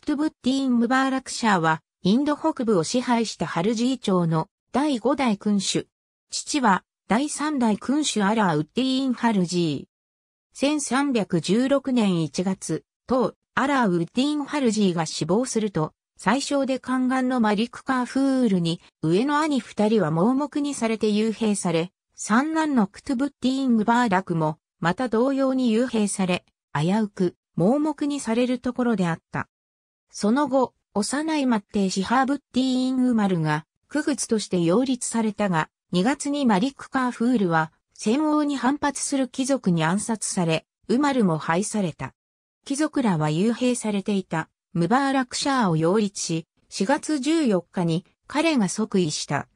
クトゥブッティーン・ムバーラクシャーは、インド北部を支配したハルジー朝の第5代君主。父は、第3代君主アラー・ウッディーン・ハルジー。1316年1月、当、アラー・ウッディーン・ハルジーが死亡すると、最小で宦官のマリク・カーフールに、上の兄二人は盲目にされて幽閉され、三男のクトゥブッティーン・ムバーラクも、また同様に幽閉され、危うく、盲目にされるところであった。その後、幼いマッテーシハーブッティーンウマルが、区仏として擁立されたが、2月にマリック・カーフールは、戦王に反発する貴族に暗殺され、ウマルも廃された。貴族らは幽閉されていた、ムバーラクシャーを擁立し、4月14日に彼が即位した。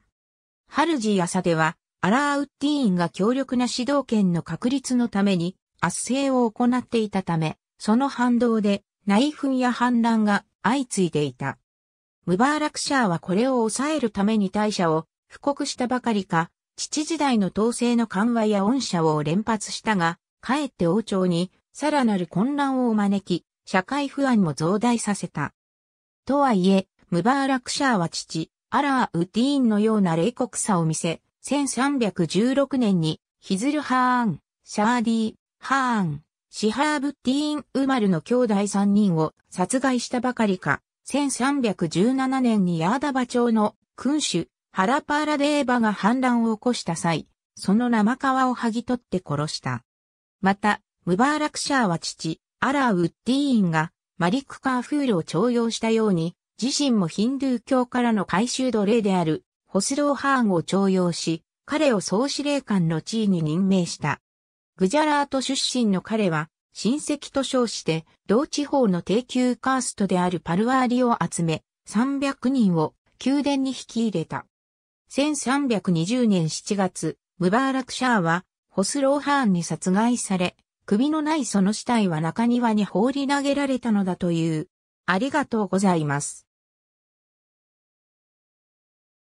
ハルジ・ヤサデは、アラーウッティーンが強力な指導権の確立のために圧政を行っていたため、その反動で内紛や反乱が相次いでいた。ムバーラクシャーはこれを抑えるために大社を布告したばかりか、父時代の統制の緩和や恩赦を連発したが、かえって王朝にさらなる混乱を招き、社会不安も増大させた。とはいえ、ムバーラクシャーは父、アラー・ウティーンのような冷酷さを見せ、1316年にヒズル・ハーン、シャーディー・ハーン、シハーブッティーン・ウマルの兄弟3人を殺害したばかりか、1317年にヤーダバ町の君主、ハラパーラデーバが反乱を起こした際、その生皮を剥ぎ取って殺した。また、ムバーラクシャーは父、アラー・ウッディーンが、マリック・カーフールを徴用したように、自身もヒンドゥー教からの回収奴隷である、ホスロー・ハーンを徴用し、彼を総司令官の地位に任命した。グジャラート出身の彼は、親戚と称して、同地方の低級カーストであるパルワーリを集め、300人を宮殿に引き入れた。1320年7月、ムバーラクシャーは、ホスローハーンに殺害され、首のないその死体は中庭に放り投げられたのだという。ありがとうございます。